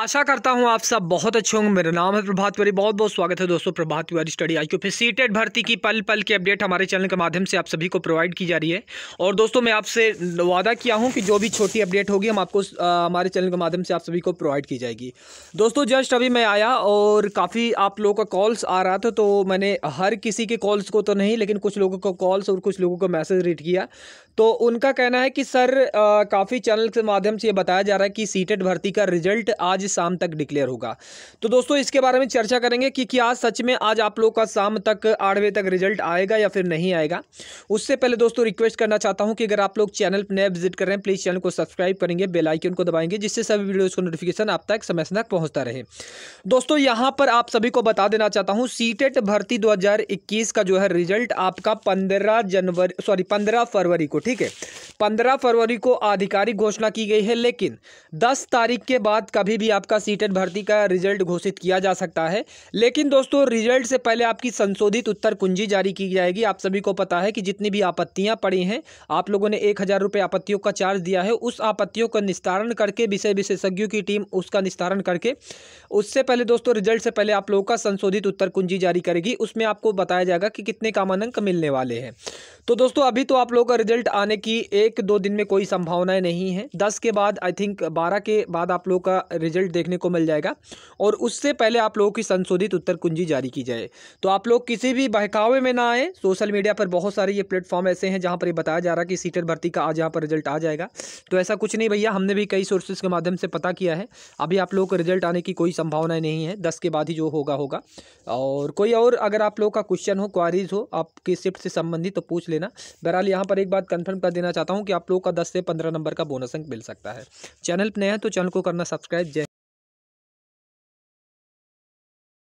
आशा करता हूँ आप सब बहुत अच्छे होंगे मेरा नाम है प्रभात तिवारी बहुत बहुत स्वागत है दोस्तों Prabhat Tiwari study I Q फिर सीटेट भर्ती की पल पल की अपडेट हमारे चैनल के माध्यम से आप सभी को प्रोवाइड की जा रही है और दोस्तों मैं आपसे वादा किया हूँ कि जो भी छोटी अपडेट होगी हम आपको हमारे चैनल के माध्यम से आप सभी को प्रोवाइड की जाएगी दोस्तों जस्ट अभी मैं आया और काफ़ी आप लोगों का कॉल्स आ रहा था तो मैंने हर किसी के कॉल्स को तो नहीं लेकिन कुछ लोगों को कॉल्स और कुछ लोगों को मैसेज रीड किया तो उनका कहना है कि सर काफ़ी चैनल के माध्यम से ये बताया जा रहा है कि सीटेट भर्ती का रिजल्ट आज आज शाम तक डिक्लेयर होगा तो दोस्तों इसके बारे में चर्चा करेंगे कि क्या सच में आज आप लोग का शाम तक आठ बजे तक रिजल्ट आएगा या फिर नहीं आएगा उससे पहले दोस्तों रिक्वेस्ट करना चाहता हूँ कि अगर आप लोग चैनल नए विजिट कर रहे हैं प्लीज़ चैनल को सब्सक्राइब करेंगे बेलाइकन को दबाएंगे जिससे सभी वीडियोज़ को नोटिफिकेशन आप तक समय समय तक पहुँचता रहे दोस्तों यहाँ पर आप सभी को बता देना चाहता हूँ सी भर्ती दो का जो है रिजल्ट आपका पंद्रह जनवरी सॉरी पंद्रह फरवरी को ठीक है पंद्रह फरवरी को आधिकारिक घोषणा की गई है लेकिन दस तारीख के बाद कभी भी आपका सीटेट भर्ती का रिजल्ट घोषित किया जा सकता है लेकिन दोस्तों रिजल्ट से पहले आपकी संशोधित उत्तर कुंजी जारी की जाएगी आप सभी को पता है कि जितनी भी आपत्तियां पड़ी हैं आप लोगों ने एक हज़ार रुपये आपत्तियों का चार्ज दिया है उस आपत्तियों का निस्तारण करके विषय विशेषज्ञों की टीम उसका निस्तारण करके उससे पहले दोस्तों रिजल्ट से पहले आप लोगों का संशोधित उत्तर कुंजी जारी करेगी उसमें आपको बताया जाएगा कि कितने कामन अंक मिलने वाले हैं तो दोस्तों अभी तो आप लोगों का रिजल्ट आने की एक दो दिन में कोई संभावनाएं नहीं है दस के बाद आई थिंक बारह के बाद आप लोगों का रिजल्ट देखने को मिल जाएगा और उससे पहले आप लोगों की संशोधित उत्तर कुंजी जारी की जाए तो आप लोग किसी भी बहकावे में ना आए सोशल मीडिया पर बहुत सारे ये प्लेटफॉर्म ऐसे हैं जहाँ पर ये बताया जा रहा है कि सीटेट भर्ती का आज यहाँ पर रिजल्ट आ जाएगा तो ऐसा कुछ नहीं भैया हमने भी कई सोर्सेज के माध्यम से पता किया है अभी आप लोगों को रिजल्ट आने की कोई संभावना नहीं है दस के बाद ही जो होगा होगा और कोई और अगर आप लोगों का क्वेश्चन हो क्वारीज हो आपके शिफ्ट से संबंधित तो पूछ लेना बहरहाल यहाँ पर एक बात कन्फर्म कर देना चाहता हूँ कि आप लोगों का दस से पंद्रह नंबर का बोनस अंक मिल सकता है चैनल पर नया है तो चैनल को करना सब्सक्राइब जय